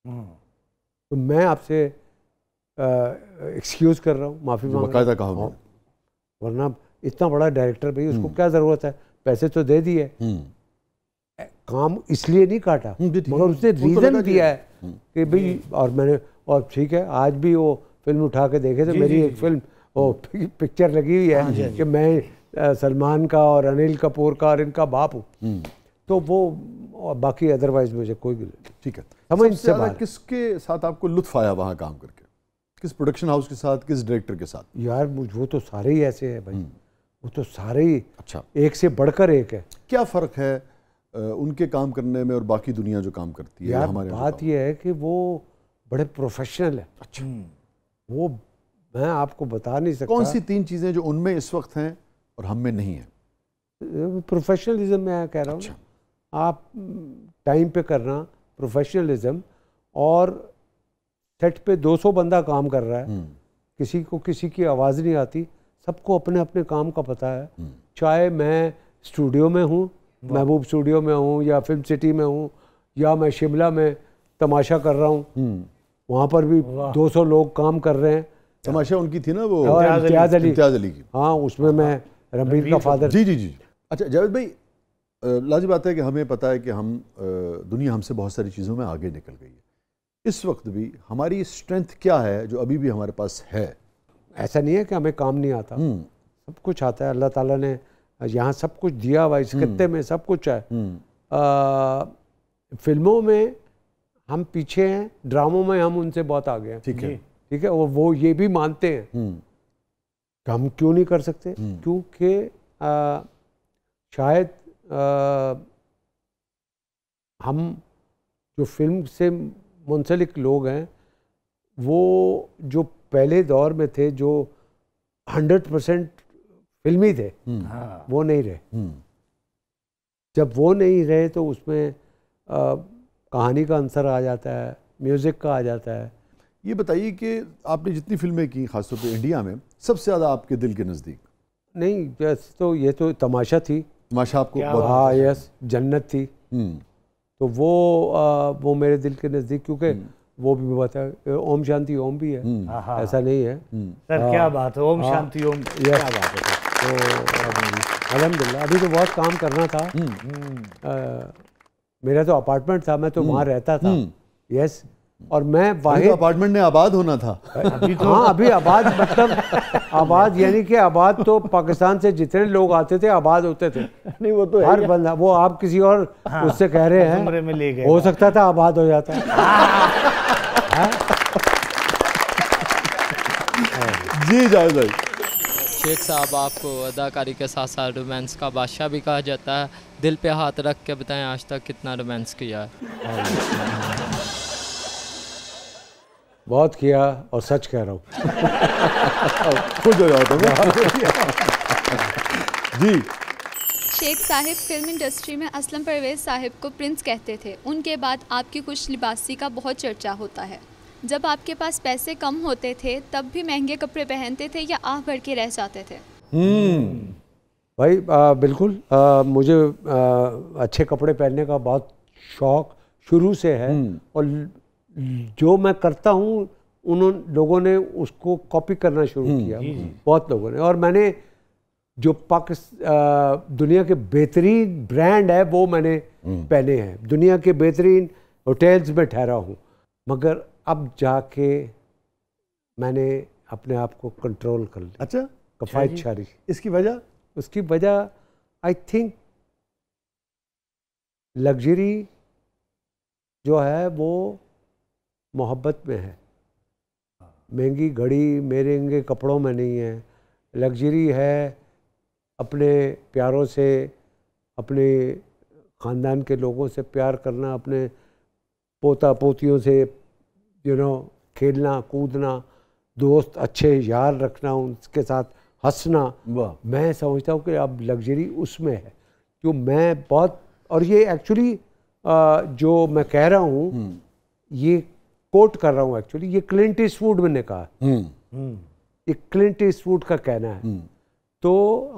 तो मैं आपसे एक्सक्यूज कर रहा हूँ माफ़ी मांग रहा हूँ हाँ। वरना इतना बड़ा डायरेक्टर भाई उसको हम्म। क्या ज़रूरत है पैसे तो दे दिए हम्म। काम इसलिए नहीं काटा हम्म, मगर उसने रीज़न तो दिया है कि भाई और मैंने और ठीक है आज भी वो फिल्म उठा के देखे तो मेरी एक फिल्म वो पिक्चर लगी हुई है हाँ, हाँ, कि मैं सलमान का और अनिल कपूर का और इनका बाप हूँ तो वो और बाकी अदरवाइज मुझे कोई भी ठीक है समझ से किसके साथ आपको लुत्फ आया वहाँ काम करके किस प्रोडक्शन हाउस के साथ किस डायरेक्टर के साथ यार वो तो सारे ही ऐसे हैं भाई वो तो सारे ही अच्छा एक से बढ़कर एक है क्या फ़र्क है उनके काम करने में और बाकी दुनिया जो काम करती है हमारे बात यह है कि वो बड़े प्रोफेशनल है अच्छा हम्म। वो मैं आपको बता नहीं सकता कौन सी तीन चीज़ें जो उनमें इस वक्त हैं और हम में नहीं है प्रोफेशनलिज्म में कह रहा हूँ अच्छा। आप टाइम पे करना प्रोफेशनलिज्म और सेट पे 200 बंदा काम कर रहा है हम्म। किसी को किसी की आवाज़ नहीं आती सबको अपने अपने काम का पता है हम्म। चाहे मैं स्टूडियो में हूँ महबूब स्टूडियो में हूँ या फिल्म सिटी में हूँ या मैं शिमला में तमाशा कर रहा हूँ हम्म। वहाँ पर भी 200 लोग काम कर रहे हैं तमाशा उनकी थी ना वो इम्तियाज अली की हाँ उसमें हाँ, हाँ। मैं रणबीर का फादर जी जी जी अच्छा जावेद भाई लाजी बात है कि हमें पता है कि हम दुनिया हमसे बहुत सारी चीज़ों में आगे निकल गई है इस वक्त भी हमारी स्ट्रेंथ क्या है जो अभी भी हमारे पास है ऐसा नहीं है कि हमें काम नहीं आता हम्म। सब कुछ आता है अल्लाह ताला ने यहाँ सब कुछ दिया हुआ इस हम्म। खत्ते में सब कुछ है आ, हम्म। फिल्मों में हम पीछे हैं ड्रामों में हम उनसे बहुत आगे हैं ठीक है ठीक है और वो ये भी मानते हैं हम क्यों नहीं कर सकते क्योंकि शायद आ, हम जो फिल्म से मुंसलिक लोग हैं वो जो पहले दौर में थे जो हंड्रेड परसेंट फिल्मी थे हम्म। हाँ। वो नहीं रहे हम्म। जब वो नहीं रहे तो उसमें आ, कहानी का आंसर आ जाता है म्यूज़िक का आ जाता है ये बताइए कि आपने जितनी फिल्में की खासतौर पे इंडिया में सबसे ज़्यादा आपके दिल के नज़दीक नहीं बस तो ये तो तमाशा थी तमाशा आपको हाँ यस जन्नत थी हम्म। तो वो आ, वो मेरे दिल के नज़दीक क्योंकि वो भी बताया ओम शांति ओम भी है हम्म। ऐसा नहीं है हम्म। सर हाँ। क्या बात है ओम हाँ। शांति ओम क्या बात है तो अलहमदिल्ला अभी तो बहुत काम करना था हम्म। मेरा तो अपार्टमेंट था मैं तो वहाँ रहता था यस और मैं तो वाहिद तो अपार्टमेंट ने आबाद होना था अभी तो हाँ अभी आबाद मतलब आबाद यानी कि आबाद तो पाकिस्तान से जितने लोग आते थे आबाद होते थे नहीं वो तो हर बंदा वो आप किसी और हाँ, उससे कह रहे हैं में ले गए हो सकता था आबाद हो जाता हाँ। जी जावेद भाई शेख साहब आपको अदाकारी के साथ साथ रोमांस का बादशाह भी कहा जाता है दिल पे हाथ रख के बताएं आज तक कितना रोमांस किया है बहुत किया और सच कह रहा हूँ खुद हो जाओ जी शेख साहिब फिल्म इंडस्ट्री में असलम परवेज साहिब को प्रिंस कहते थे उनके बाद आपकी कुछ लिबासी का बहुत चर्चा होता है जब आपके पास पैसे कम होते थे तब भी महंगे कपड़े पहनते थे या आह भर के रह जाते थे हम्म, भाई आ, बिल्कुल आ, मुझे आ, अच्छे कपड़े पहनने का बहुत शौक शुरू से है हम्म। और जो मैं करता हूँ उन लोगों ने उसको कॉपी करना शुरू हम्म, किया बहुत लोगों ने और मैंने जो पाक दुनिया के बेहतरीन ब्रांड है वो मैंने हम्म। पहने हैं दुनिया के बेहतरीन होटल्स में ठहरा हूँ मगर अब जाके मैंने अपने आप को कंट्रोल कर लिया अच्छा कफायत शारी इसकी वजह उसकी वजह आई थिंक लग्जरी जो है वो मोहब्बत में है हाँ। महंगी घड़ी मेरे कपड़ों में नहीं है लग्जरी है अपने प्यारों से अपने ख़ानदान के लोगों से प्यार करना अपने पोता पोतियों से यू नो खेलना कूदना दोस्त अच्छे यार रखना उनके साथ हंसना मैं समझता हूँ कि अब लग्जरी उसमें है जो तो मैं बहुत और ये एक्चुअली जो मैं कह रहा हूँ हम्म। ये कोट कर रहा हूँ एक्चुअली ये क्लिंट फूड मैंने कहा हम्म। हम्म। ये क्लिंट का कहना है तो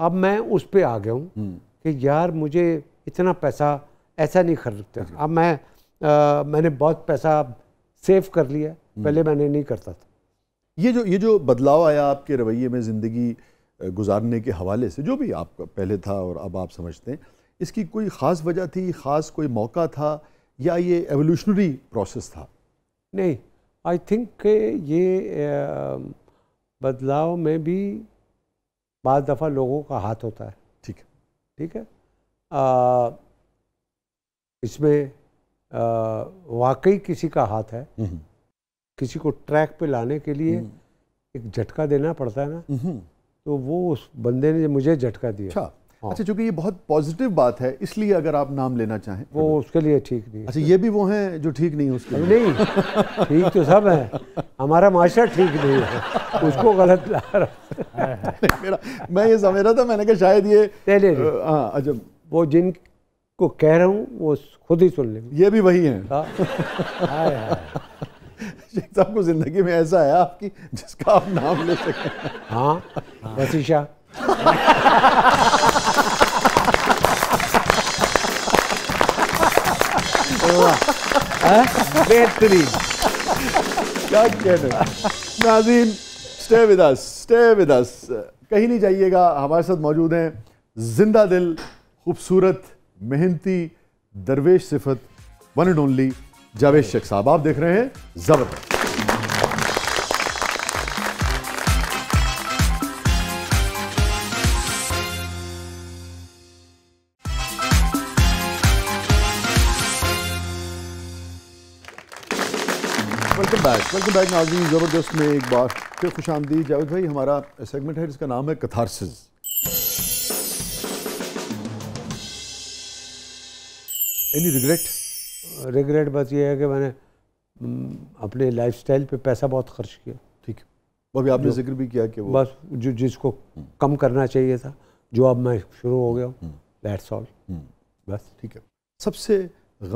अब मैं उस पर आ गया हूँ हम्म। कि यार मुझे इतना पैसा ऐसा नहीं खरीदते अच्छा। अब मैं आ, मैंने बहुत पैसा सेव कर लिया हम्म। पहले मैंने नहीं करता था ये जो ये जो बदलाव आया आपके रवैये में ज़िंदगी गुजारने के हवाले से जो भी आपका पहले था और अब आप समझते हैं इसकी कोई ख़ास वजह थी ख़ास कोई मौका था या ये एवोल्यूशनरी प्रोसेस था नहीं आई थिंक ये बदलाव में भी पाँच दफ़ा लोगों का हाथ होता है ठीक है ठीक है इसमें वाकई किसी का हाथ है हम्म, हम्म। किसी को ट्रैक पे लाने के लिए हम्म। एक झटका देना पड़ता है ना तो वो उस बंदे ने मुझे झटका दिया अच्छा। हाँ। अच्छा चूंकि ये बहुत पॉजिटिव बात है इसलिए अगर आप नाम लेना चाहें वो उसके लिए ठीक नहीं अच्छा ये भी वो हैं जो ठीक नहीं है उसके नहीं ठीक तो सब है हमारा माशरा ठीक नहीं है उसको गलत ला रहा मेरा मैं ये समझ रहा था मैंने कहा शायद ये हाँ अच्छा वो जिन को कह रहा हूँ वो खुद ही सुन लेंगे ये भी वही है आपको हाँ। जिंदगी में ऐसा है आपकी जिसका आप नाम ले सकें हाँ वसीशा बेहतरीन क्या नाजीन stay with us stay with us कहीं नहीं जाइएगा हमारे साथ मौजूद हैं जिंदा दिल खूबसूरत मेहनती दरवेश सिफत one and only Javed Sheikh साहब आप देख रहे हैं जबरदस्त बैक वेलकम बैक नाजी ज़बरदस्त में एक बार फिर खुश आमदी जावेद भाई हमारा सेगमेंट है जिसका नाम है कथारसिस एनी रिग्रेट रिग्रेट बस ये है कि मैंने हम्म, अपने लाइफस्टाइल पे पैसा बहुत खर्च किया ठीक है अभी आपने जिक्र भी किया कि वो बस जो जिसको हम्म। कम करना चाहिए था जो अब मैं शुरू हो गया हूँ हम्म। बस ठीक है सबसे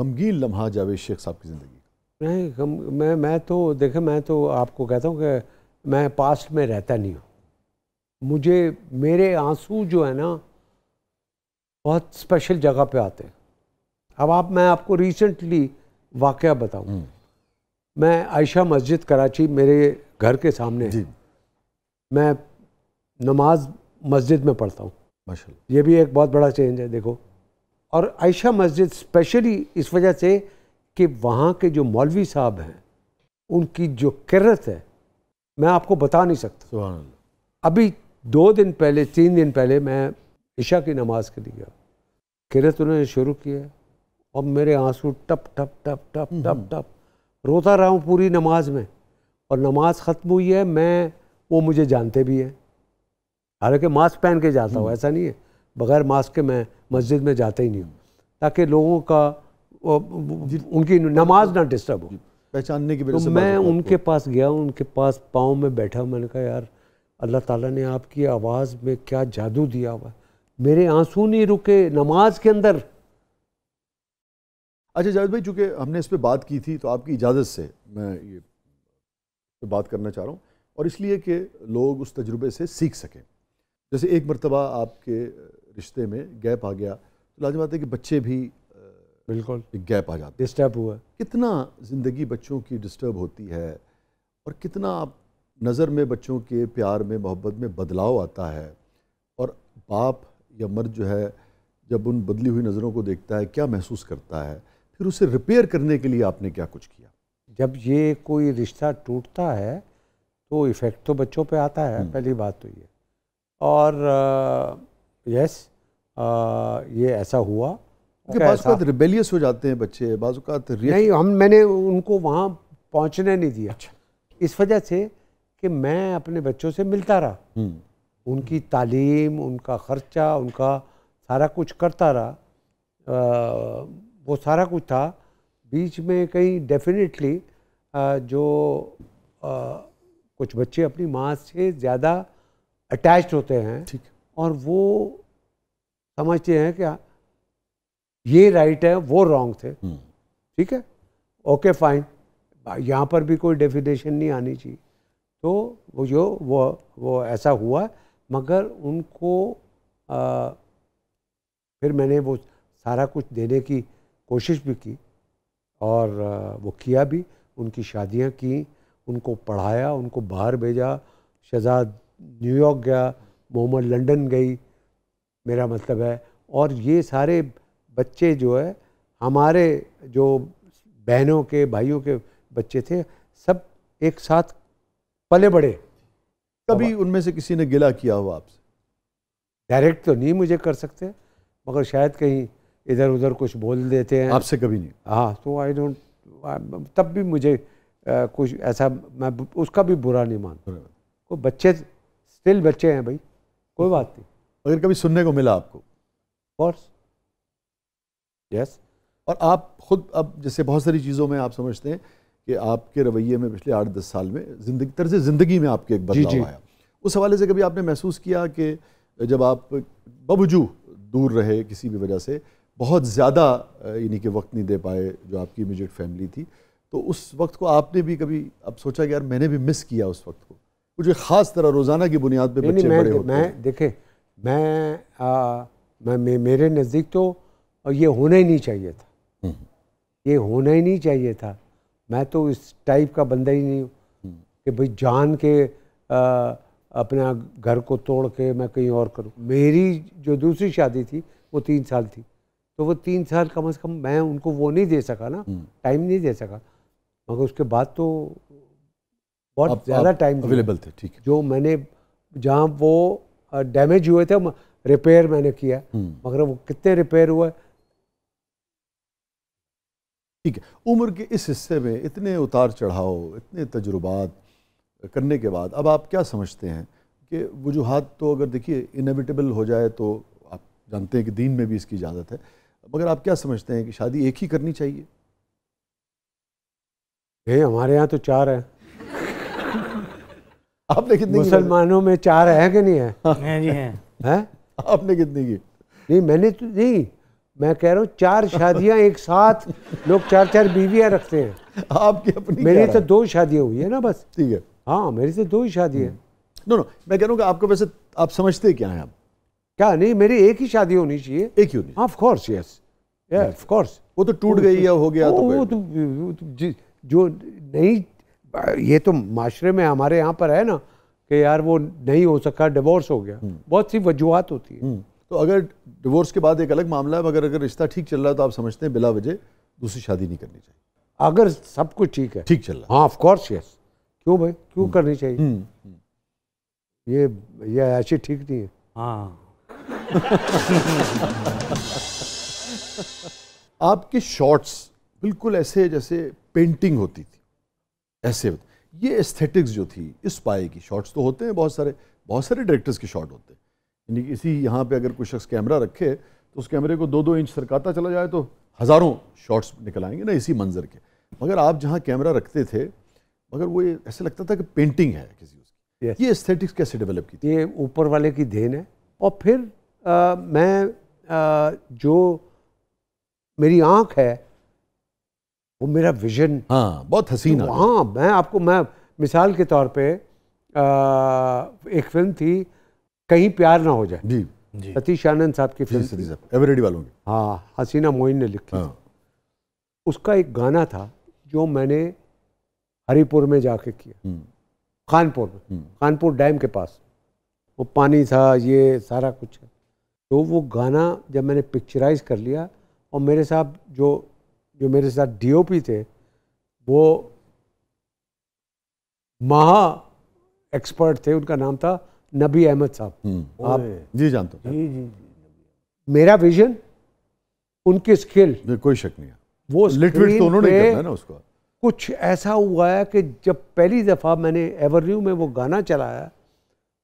गमगीन लम्हा जावेद शेख साहब की ज़िंदगी नहीं हम मैं मैं तो देखें मैं तो आपको कहता हूँ कि मैं पास्ट में रहता नहीं हूँ मुझे मेरे आंसू जो है ना बहुत स्पेशल जगह पे आते हैं अब आप मैं आपको रिसेंटली वाक़ बताऊँ हम्म। मैं आयशा मस्जिद कराची मेरे घर के सामने जी। मैं नमाज मस्जिद में पढ़ता हूँ माशा ये भी एक बहुत बड़ा चेंज है देखो और आयशा मस्जिद स्पेशली इस वजह से कि वहाँ के जो मौलवी साहब हैं उनकी जो किरत है मैं आपको बता नहीं सकता अभी दो दिन पहले तीन दिन पहले मैं ईशा की नमाज़ के लिए गया किरत उन्होंने शुरू किया और मेरे आंसू टप टप टप टप हम्म, टप हम्म। टप रोता रहा हूँ पूरी नमाज में और नमाज ख़त्म हुई है मैं वो मुझे जानते भी हैं हालांकि मास्क पहन के जाता हूँ हम्म। ऐसा नहीं है बगैर मास्क के मैं मस्जिद में जाता ही नहीं हूँ ताकि लोगों का उनकी नमाज ना डिस्टर्ब हो पहचानने की तो वजह तो से मैं उनके पास गया उनके पास पाँव में बैठा मैंने कहा यार अल्लाह ताला ने आपकी आवाज़ में क्या जादू दिया हुआ मेरे आंसू नहीं रुके नमाज के अंदर अच्छा जावेद भाई चूँकि हमने इस पर बात की थी तो आपकी इजाज़त से मैं ये तो बात करना चाह रहा हूँ और इसलिए कि लोग उस तजुर्बे से सीख सकें जैसे एक मरतबा आपके रिश्ते में गैप आ गया तो लाजमत है कि बच्चे भी बिल्कुल एक गैप आ जाता है डिस्टर्ब हुआ कितना ज़िंदगी बच्चों की डिस्टर्ब होती है और कितना आप नज़र में बच्चों के प्यार में मोहब्बत में बदलाव आता है और बाप या मर्द जो है जब उन बदली हुई नज़रों को देखता है क्या महसूस करता है फिर उसे रिपेयर करने के लिए आपने क्या कुछ किया जब ये कोई रिश्ता टूटता है तो इफ़ेक्ट तो बच्चों पे आता है हम्म। पहली बात तो ये और यस ये ऐसा हुआ रिबेलियस हो जाते हैं बच्चे बाजूकात नहीं हम मैंने उनको वहाँ पहुँचने नहीं दिया अच्छा। इस वजह से कि मैं अपने बच्चों से मिलता रहा हम्म। उनकी तालीम उनका ख़र्चा उनका सारा कुछ करता रहा आ, वो सारा कुछ था बीच में कहीं डेफिनेटली जो आ, कुछ बच्चे अपनी माँ से ज़्यादा अटैच्ड होते हैं और वो समझते हैं कि हाँ, ये राइट है वो रॉन्ग थे हम्म। ठीक है ओके फाइन यहाँ पर भी कोई डेफिनेशन नहीं आनी चाहिए तो वो जो वो वो ऐसा हुआ मगर उनको आ, फिर मैंने वो सारा कुछ देने की कोशिश भी की और आ, वो किया भी उनकी शादियाँ की उनको पढ़ाया उनको बाहर भेजा शहजाद न्यूयॉर्क गया मोहम्मद लंदन गई मेरा मतलब है और ये सारे बच्चे जो है हमारे जो बहनों के भाइयों के बच्चे थे सब एक साथ पले बड़े कभी उनमें से किसी ने गिला किया हो आपसे डायरेक्ट तो नहीं मुझे कर सकते मगर शायद कहीं इधर उधर कुछ बोल देते हैं आपसे कभी नहीं हाँ तो आई डोंट तब भी मुझे आ, कुछ ऐसा मैं उसका भी बुरा नहीं मानता वो बच्चे स्टिल बच्चे हैं भाई कोई बात नहीं अगर कभी सुनने को मिला आपको कोर्स यस और आप खुद अब जैसे बहुत सारी चीज़ों में आप समझते हैं कि आपके रवैये में पिछले आठ दस साल में जिंदगी तर्ज ज़िंदगी में आपके एक बदलाव आया उस हवाले से कभी आपने महसूस किया कि जब आप बबजू दूर रहे किसी भी वजह से बहुत ज़्यादा यानी कि वक्त नहीं दे पाए जो आपकी इमिजिएट फैमिली थी तो उस वक्त को आपने भी कभी अब सोचा कि यार मैंने भी मिस किया उस वक्त को कुछ ख़ास तरह रोज़ाना की बुनियाद पर बच्चे मैं, बड़े होते देखे मैं मेरे नज़दीक तो और ये होना ही नहीं चाहिए था हम्म। ये होना ही नहीं चाहिए था मैं तो इस टाइप का बंदा ही नहीं हूँ हम्म। कि भाई जान के आ, अपना घर को तोड़ के मैं कहीं और करूँ मेरी जो दूसरी शादी थी वो तीन साल थी तो वो तीन साल कम से कम मैं उनको वो नहीं दे सका ना टाइम हम्म। नहीं दे सका मगर उसके बाद तो बहुत ज़्यादा टाइम अवेलेबल थे ठीक जो मैंने जहाँ वो डैमेज हुए थे रिपेयर मैंने किया मगर वो कितने रिपेयर हुआ ठीक है उम्र के इस हिस्से में इतने उतार चढ़ाव इतने तजुर्बात करने के बाद अब आप क्या समझते हैं कि वजूहत तो अगर देखिए इनविटेबल हो जाए तो आप जानते हैं कि दीन में भी इसकी इजाज़त है मगर आप क्या समझते हैं कि शादी एक ही करनी चाहिए ए, हमारे यहाँ तो चार है आपने कितनी मुसलमानों में चार है कि नहीं है नहीं जी हैं हैं आपने कितनी की नहीं मैंने तो नहीं मैं कह रहा हूँ चार शादियां एक साथ लोग चार चार बीवियां रखते हैं आपकी अपनी मेरी तो दो शादियां हुई है ना बस ठीक है हाँ मेरी तो दो ही शादी है हम्म। नो नो मैं कह रहा हूँ आपको वैसे आप समझते क्या है आप क्या नहीं मेरी एक ही शादी होनी चाहिए एक ही होनी of course yes of course वो तो टूट गई या हो गया तो वो तो, तो जो नहीं ये तो माशरे में हमारे यहाँ पर है ना कि यार वो नहीं हो सका डिवोर्स हो गया हम्म। बहुत सी वजूहत होती है हम्म। तो अगर डिवोर्स के बाद एक अलग मामला है अगर अगर रिश्ता ठीक चल रहा है तो आप समझते हैं बिला वजह दूसरी शादी नहीं करनी चाहिए अगर सब कुछ ठीक है ठीक चल रहा है हाँ ऑफकोर्स यस क्यों भाई क्यों हम्म। करनी चाहिए हुँ, हम्म, हम्म। ये ये ऐसे ठीक नहीं है हाँ आपके शॉर्ट्स बिल्कुल ऐसे जैसे पेंटिंग होती थी ऐसे ये एस्थेटिक्स जो थी इस पाए की शॉर्ट्स तो होते हैं बहुत सारे बहुत सारे डायरेक्टर्स के शॉर्ट होते हैं यानी कि इसी यहाँ पे अगर कोई शख्स कैमरा रखे तो उस कैमरे को दो दो इंच सरकाता चला जाए तो हज़ारों शॉट्स निकल आएंगे ना इसी मंजर के मगर आप जहाँ कैमरा रखते थे मगर वो ये ऐसा लगता था कि पेंटिंग है किसी उसकी ये एस्थेटिक्स कैसे डेवलप की थी? ये ऊपर वाले की देन है और फिर आ, मैं आ, जो मेरी आँख है वो मेरा विजन हाँ बहुत हसीन तो हाँ मैं आपको मैं मिसाल के तौर पे आ, एक फिल्म थी कहीं प्यार ना हो जाए जी सतीश आनंद साहब की फिल्म सतीश एवरेडी वालों की हाँ हसीना मोइन ने लिखी हाँ। उसका एक गाना था जो मैंने हरिपुर में जाके किया खानपुर हम्म। में खानपुर हम्म। डैम के पास वो पानी था ये सारा कुछ है तो वो गाना जब मैंने पिक्चराइज कर लिया और मेरे साथ जो जो मेरे साथ डीओपी थे वो महा एक्सपर्ट थे उनका नाम था नबी अहमद साहब हम्म। आप जी जानते हो जी जी मेरा विजन उनके स्किल कोई शक नहीं है वो लिटरेट तो उन्होंने है ना उसको कुछ ऐसा हुआ है कि जब पहली दफ़ा मैंने एवरन्यू में वो गाना चलाया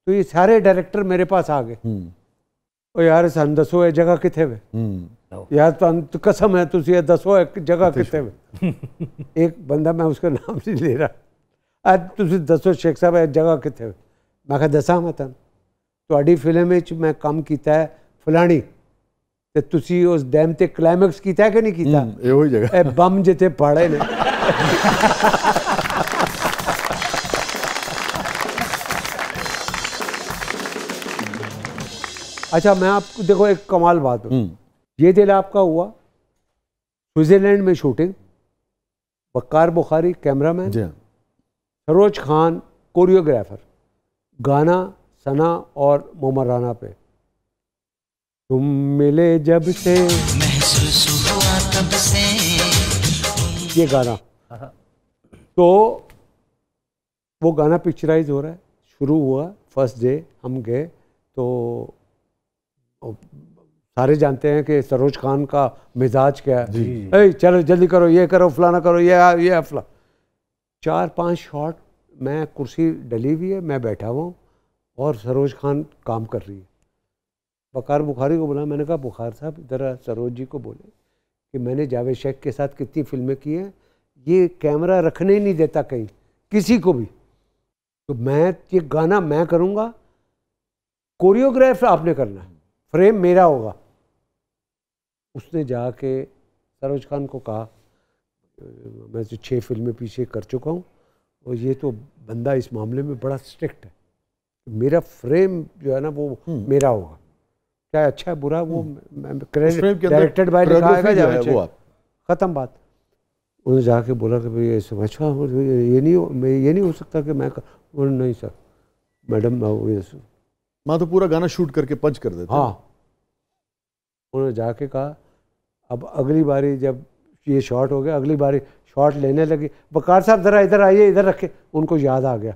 तो ये सारे डायरेक्टर मेरे पास आ गए हम्म। और यार सन दसो है जगह कितने वे हम्म। यार तो कसम है ये दसो है जगह कितने वे एक बंदा मैं उसका नाम नहीं ले रहा आज तुम दसो शेख साहब है जगह कितने वे मैं दसा मैं तुम थोड़ी फिल्म मैं काम किया फलानी तो तुम उस डैम से क्लाइमैक्स किया कि नहीं किया हम्म, बम जिथे पड़े ने अच्छा मैं आपको देखो एक कमाल बात हूँ हम्म। ये दिल आपका हुआ स्विट्जरलैंड में शूटिंग बकार बुखारी कैमरामैन हाँ। सरोज खान कोरियोग्राफर गाना सना और मोमर राना पे तुम मिले जब से महसूस हुआ तब से ये गाना तो वो गाना पिक्चराइज हो रहा है शुरू हुआ फर्स्ट डे हम गए तो सारे जानते हैं कि सरोज खान का मिजाज क्या है चलो जल्दी करो ये करो फलाना करो ये ये फला चार पांच शॉट मैं कुर्सी डली हुई है मैं बैठा हुआ हूँ और सरोज खान काम कर रही है बकार बुखारी को बोला मैंने कहा बुखार साहब ज़रा सरोज जी को बोले कि मैंने जावेद शेख के साथ कितनी फिल्में की हैं ये कैमरा रखने ही नहीं देता कहीं किसी को भी तो मैं ये गाना मैं करूँगा कोरियोग्राफ आपने करना है फ्रेम मेरा होगा उसने जाके सरोज खान को कहा मैं तो छः फिल्में पीछे कर चुका हूँ और ये तो बंदा इस मामले में बड़ा स्ट्रिक्ट है मेरा फ्रेम जो है ना वो हम्म। मेरा होगा चाहे अच्छा है बुरा वो डायरेक्टेड बाय ख़त्म बात उन्होंने जाके बोला कि भाई ऐसे अच्छा ये नहीं हो ये नहीं हो सकता कि मैं कर, नहीं सर मैडम मैं तो पूरा गाना शूट करके पंच कर देता हाँ उन्होंने जाके कहा अब अगली बारी जब ये शॉर्ट हो गया अगली बारी शॉट लेने लगे बकार साहब ज़रा इधर आइए इधर रखे उनको याद आ गया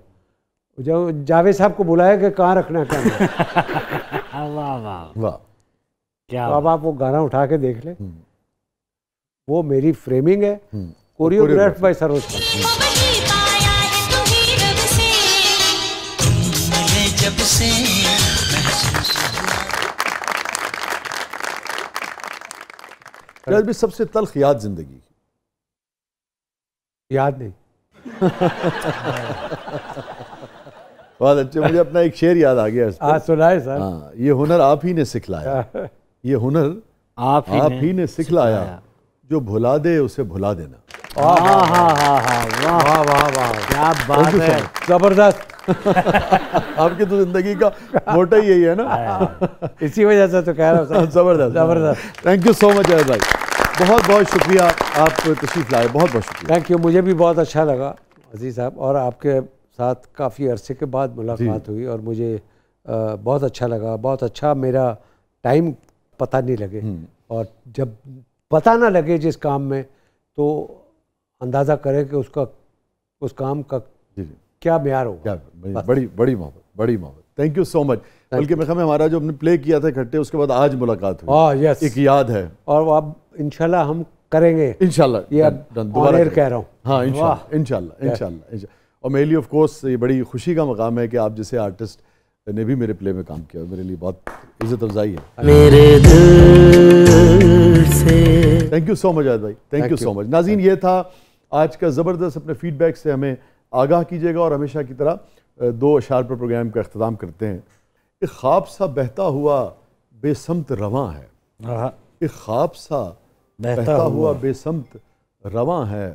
जब जावेद साहब को बुलाया कि कहाँ रखना है क्या वाह वाह क्या अब आप वो गाना उठा के देख ले हम्म। वो मेरी फ्रेमिंग है choreograph hmm. By Saroj Khan तो भी सबसे तल्ख याद जिंदगी याद नहीं बहुत तो अच्छे मुझे अपना एक शेर याद आ गया आज हाँ, सुनाए सर हाँ ये हुनर आप ही ने सिखलाया ये हुनर आप ही आप ही ने सिखलाया जो भुला दे उसे भुला देना क्या बात है जबरदस्त आपकी तो जिंदगी का मोटा ही यही है ना हाँ। इसी वजह से तो कह रहा हूँ जबरदस्त जबरदस्त थैंक यू सो मच भाई बहुत बहुत शुक्रिया आप तशरीफ लाए बहुत बहुत शुक्रिया थैंक यू मुझे भी बहुत अच्छा लगा अजीज़ साहब और आपके साथ काफ़ी अरसे के बाद मुलाकात हुई और मुझे आ, बहुत अच्छा लगा बहुत अच्छा मेरा टाइम पता नहीं लगे हम्म। और जब पता ना लगे जिस काम में तो अंदाज़ा करें कि उसका उस काम का क्या म्यार हो क्या बड़ी बड़ी, मोहब्बत बड़ी मोहब्बत थैंक यू सो मच बल्कि मैं हमारा जो हमने प्ले किया था इकट्ठे उसके बाद आज मुलाकात हुई यस ah, एक याद है और आप इनशाला हम करेंगे इनशाला ये हाँ, और मेरे लिए ऑफ कोर्स ये बड़ी खुशी का मकाम है कि आप जैसे आर्टिस्ट ने भी मेरे प्ले में काम किया मेरे लिए बहुत इज्जत अफजाई है मेरे से थैंक यू सो मच आज भाई थैंक यू सो मच नाजीन ये था आज का ज़बरदस्त अपने फीडबैक से हमें आगाह कीजिएगा और हमेशा की तरह दो अशार पर प्रोग्राम का अख्ताम करते हैं एक ख्वाब सा बहता हुआ बेसमत रवा है हाँ। एक ख्वाब सा बहता हुआ, हुआ बेसमत रवा है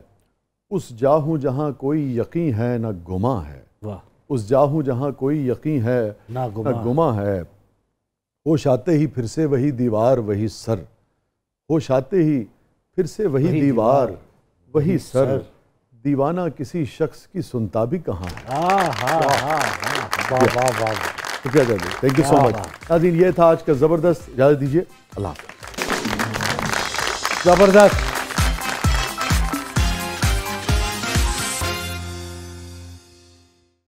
उस जाहू जहाँ कोई यकीन है ना गुमा है उस जाहू जहाँ कोई यकीन है ना गुमा, ना गुमा है होश आते ही फिर से वही दीवार वही सर होश आते ही फिर से वही, वही दीवार, दीवार वही सर दीवाना किसी शख्स की सुनता भी कहाँ है थैंक यू सो मच नाजीन ये था आज का ज़बरदस्त इजाज़त दीजिए अल्लाह Dobar dan.